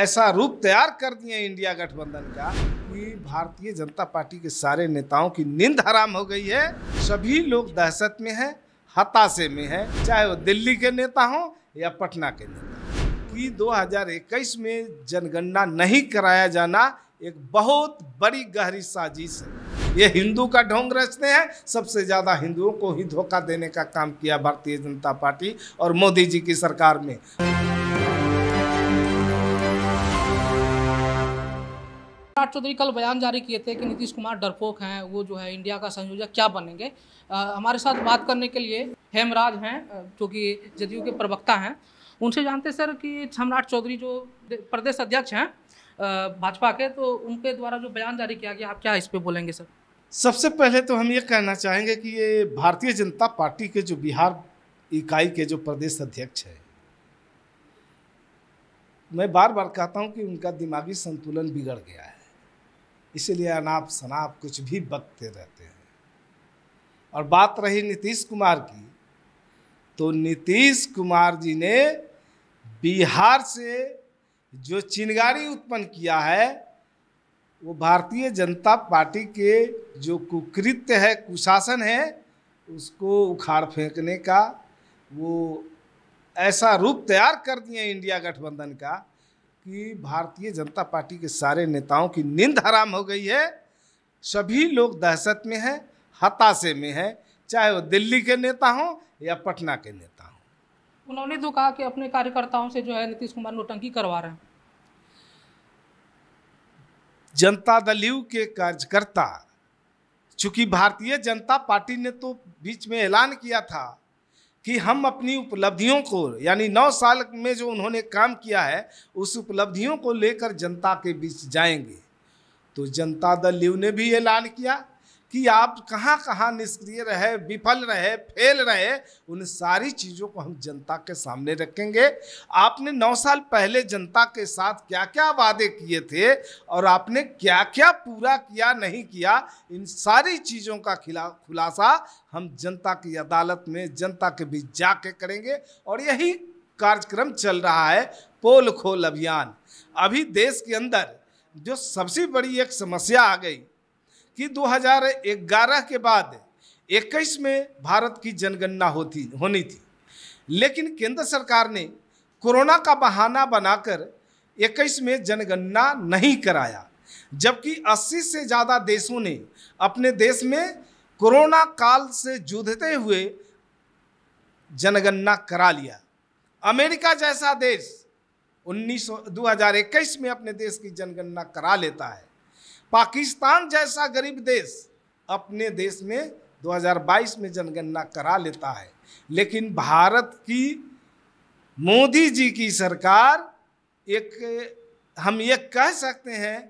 ऐसा रूप तैयार कर दिए इंडिया गठबंधन का कि भारतीय जनता पार्टी के सारे नेताओं की नींद हराम हो गई है सभी लोग दहशत में हैं हताशे में हैं चाहे वो दिल्ली के नेता हों या पटना के नेता कि 2021 में जनगणना नहीं कराया जाना एक बहुत बड़ी गहरी साजिश है ये हिंदू का ढोंग रचते हैं सबसे ज़्यादा हिंदुओं को ही धोखा देने का काम किया भारतीय जनता पार्टी और मोदी जी की सरकार में पाठ चौधरी कल बयान जारी किए थे कि नीतीश कुमार डरपोक हैं वो जो है इंडिया का संयोजक क्या बनेंगे आ, हमारे साथ बात करने के लिए हेमराज हैं जो कि जदयू के प्रवक्ता हैं उनसे जानते सर कि सम्राट चौधरी जो प्रदेश अध्यक्ष हैं भाजपा के तो उनके द्वारा जो बयान जारी किया गया आप क्या इस पर बोलेंगे सर सबसे पहले तो हम ये कहना चाहेंगे कि ये भारतीय जनता पार्टी के जो बिहार इकाई के जो प्रदेश अध्यक्ष हैं मैं बार बार कहता हूँ कि उनका दिमागी संतुलन बिगड़ गया है इसलिए अनाप शनाप कुछ भी बकते रहते हैं और बात रही नीतीश कुमार की तो नीतीश कुमार जी ने बिहार से जो चिनगारी उत्पन्न किया है वो भारतीय जनता पार्टी के जो कुकृत्य है कुशासन है उसको उखाड़ फेंकने का वो ऐसा रूप तैयार कर दिए इंडिया गठबंधन का कि भारतीय जनता पार्टी के सारे नेताओं की नींद हराम हो गई है सभी लोग दहशत में हैं हताशे में हैं चाहे वो दिल्ली के नेता हों या पटना के नेता हों उन्होंने तो कहा कि अपने कार्यकर्ताओं से जो है नीतीश कुमार नोटंकी करवा रहे हैं जनता दल यू के कार्यकर्ता चूंकि भारतीय जनता पार्टी ने तो बीच में ऐलान किया था कि हम अपनी उपलब्धियों को यानी नौ साल में जो उन्होंने काम किया है उस उपलब्धियों को लेकर जनता के बीच जाएंगे तो जनता दल यू ने भी ऐलान किया कि आप कहाँ कहाँ निष्क्रिय रहे विफल रहे फेल रहे उन सारी चीज़ों को हम जनता के सामने रखेंगे आपने नौ साल पहले जनता के साथ क्या क्या वादे किए थे और आपने क्या क्या पूरा किया नहीं किया इन सारी चीज़ों का खिला खुलासा हम जनता की अदालत में जनता के बीच जाके करेंगे और यही कार्यक्रम चल रहा है पोल खोल अभियान अभी देश के अंदर जो सबसे बड़ी एक समस्या आ गई कि 2011 के बाद 21 में भारत की जनगणना होती होनी थी लेकिन केंद्र सरकार ने कोरोना का बहाना बनाकर 21 में जनगणना नहीं कराया जबकि 80 से ज़्यादा देशों ने अपने देश में कोरोना काल से जूझते हुए जनगणना करा लिया अमेरिका जैसा देश 19 2021 में अपने देश की जनगणना करा लेता है पाकिस्तान जैसा गरीब देश अपने देश में 2022 में जनगणना करा लेता है लेकिन भारत की मोदी जी की सरकार एक हम ये कह सकते हैं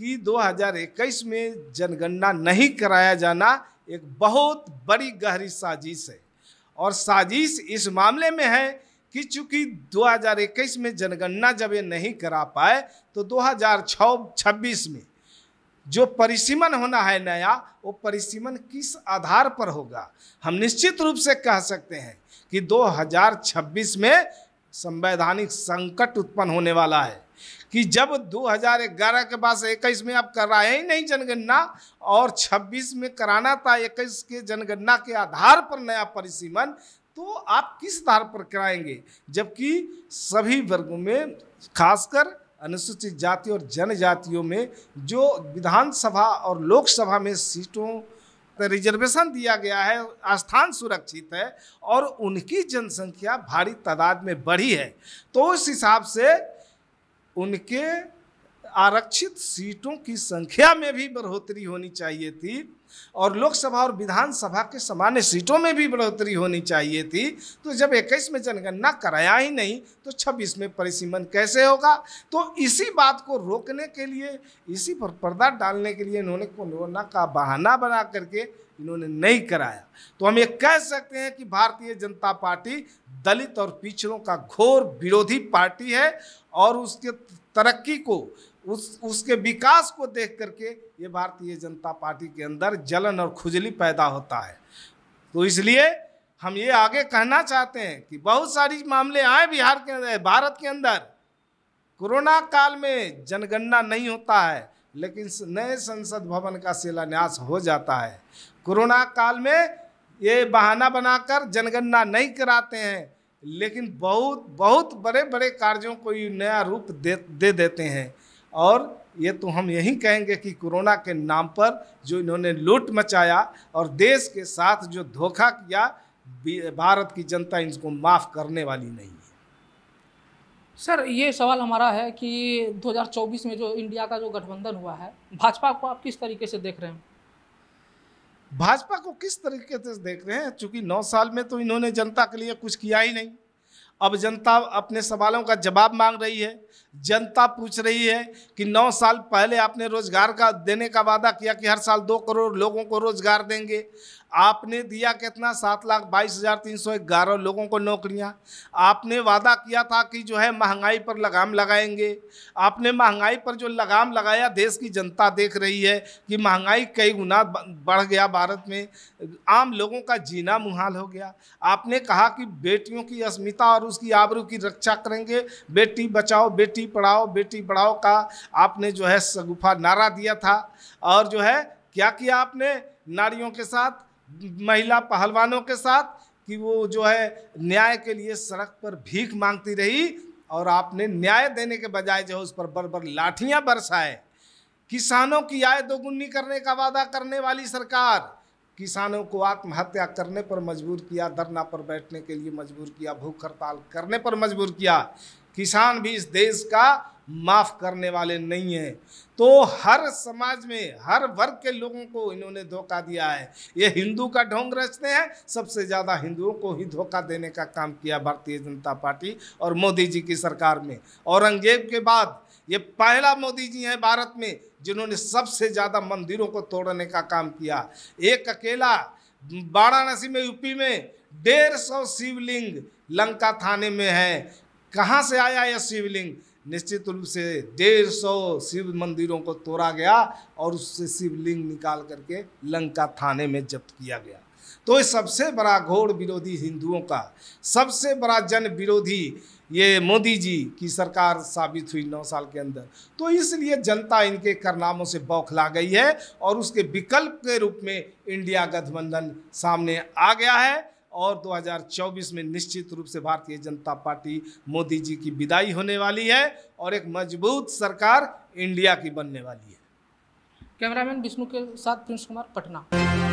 कि 2021 में जनगणना नहीं कराया जाना एक बहुत बड़ी गहरी साजिश है और साजिश इस मामले में है कि चूंकि 2021 में जनगणना जब ये नहीं करा पाए तो 2026 में जो परिसीमन होना है नया वो परिसीमन किस आधार पर होगा हम निश्चित रूप से कह सकते हैं कि 2026 में संवैधानिक संकट उत्पन्न होने वाला है कि जब 2011 के बाद इक्कीस में आप कराए ही नहीं जनगणना और 26 में कराना था इक्कीस के जनगणना के आधार पर नया परिसीमन तो आप किस आधार पर कराएंगे जबकि सभी वर्गों में खासकर अनुसूचित जाति और जनजातियों में जो विधानसभा और लोकसभा में सीटों रिजर्वेशन दिया गया है स्थान सुरक्षित है और उनकी जनसंख्या भारी तादाद में बढ़ी है तो उस हिसाब से उनके आरक्षित सीटों की संख्या में भी बढ़ोतरी होनी चाहिए थी और लोकसभा और विधानसभा के सामान्य सीटों में भी बढ़ोतरी होनी चाहिए थी तो जब इक्कीस में जनगणना कराया ही नहीं तो छब्बीस में परिसीमन कैसे होगा तो इसी बात को रोकने के लिए इसी पर पर्दा डालने के लिए इन्होंने कोरोना का बहाना बना करके इन्होंने नहीं कराया तो हम ये कह सकते हैं कि भारतीय जनता पार्टी दलित और पिछड़ों का घोर विरोधी पार्टी है और उसके तरक्की को उस उसके विकास को देख करके ये भारतीय जनता पार्टी के अंदर जलन और खुजली पैदा होता है तो इसलिए हम ये आगे कहना चाहते हैं कि बहुत सारी मामले आए बिहार के अंदर भारत के अंदर कोरोना काल में जनगणना नहीं होता है लेकिन नए संसद भवन का शिलान्यास हो जाता है कोरोना काल में ये बहाना बनाकर जनगणना नहीं कराते हैं लेकिन बहुत बहुत बड़े बड़े कार्यों को ये नया रूप दे दे देते हैं और ये तो हम यही कहेंगे कि कोरोना के नाम पर जो इन्होंने लूट मचाया और देश के साथ जो धोखा किया भारत की जनता इनको माफ़ करने वाली नहीं है सर ये सवाल हमारा है कि 2024 में जो इंडिया का जो गठबंधन हुआ है भाजपा को आप किस तरीके से देख रहे हैं भाजपा को किस तरीके से देख रहे हैं चूँकि नौ साल में तो इन्होंने जनता के लिए कुछ किया ही नहीं अब जनता अपने सवालों का जवाब मांग रही है जनता पूछ रही है कि नौ साल पहले आपने रोजगार का देने का वादा किया कि हर साल दो करोड़ लोगों को रोजगार देंगे आपने दिया कितना सात लाख बाईस हज़ार तीन सौ ग्यारह लोगों को नौकरियां आपने वादा किया था कि जो है महंगाई पर लगाम लगाएंगे आपने महंगाई पर जो लगाम लगाया देश की जनता देख रही है कि महंगाई कई गुना बढ़ गया भारत में आम लोगों का जीना मुहाल हो गया आपने कहा कि बेटियों की अस्मिता और उसकी आबरू की रक्षा करेंगे बेटी बचाओ बेटी पढ़ाओ बेटी बढ़ाओ का आपने जो है सगुफा नारा दिया था और जो है क्या किया आपने नारियों के साथ महिला पहलवानों के साथ कि वो जो है न्याय के लिए सड़क पर भीख मांगती रही और आपने न्याय देने के बजाय जो है उस पर बर बर लाठियाँ बरसाए किसानों की आय दोगुनी करने का वादा करने वाली सरकार किसानों को आत्महत्या करने पर मजबूर किया धरना पर बैठने के लिए मजबूर किया भूख हड़ताल करने पर मजबूर किया किसान भी इस देश का माफ़ करने वाले नहीं हैं तो हर समाज में हर वर्ग के लोगों को इन्होंने धोखा दिया है ये हिंदू का ढोंग रचते हैं सबसे ज़्यादा हिंदुओं को ही धोखा देने का काम किया भारतीय जनता पार्टी और मोदी जी की सरकार में औरंगजेब के बाद ये पहला मोदी जी हैं भारत में जिन्होंने सबसे ज़्यादा मंदिरों को तोड़ने का काम किया एक अकेला वाराणसी में यूपी में डेढ़ सौ शिवलिंग लंका थाने में है कहाँ से आया यह शिवलिंग निश्चित रूप से डेढ़ सौ शिव मंदिरों को तोड़ा गया और उससे शिवलिंग निकाल करके लंका थाने में जब्त किया गया तो सबसे बड़ा घोर विरोधी हिंदुओं का सबसे बड़ा जन विरोधी ये मोदी जी की सरकार साबित हुई नौ साल के अंदर तो इसलिए जनता इनके करनामों से बौखला गई है और उसके विकल्प के रूप में इंडिया गठबंधन सामने आ गया है और 2024 में निश्चित रूप से भारतीय जनता पार्टी मोदी जी की विदाई होने वाली है और एक मजबूत सरकार इंडिया की बनने वाली है कैमरामैन विष्णु के साथ प्रिंस कुमार पटना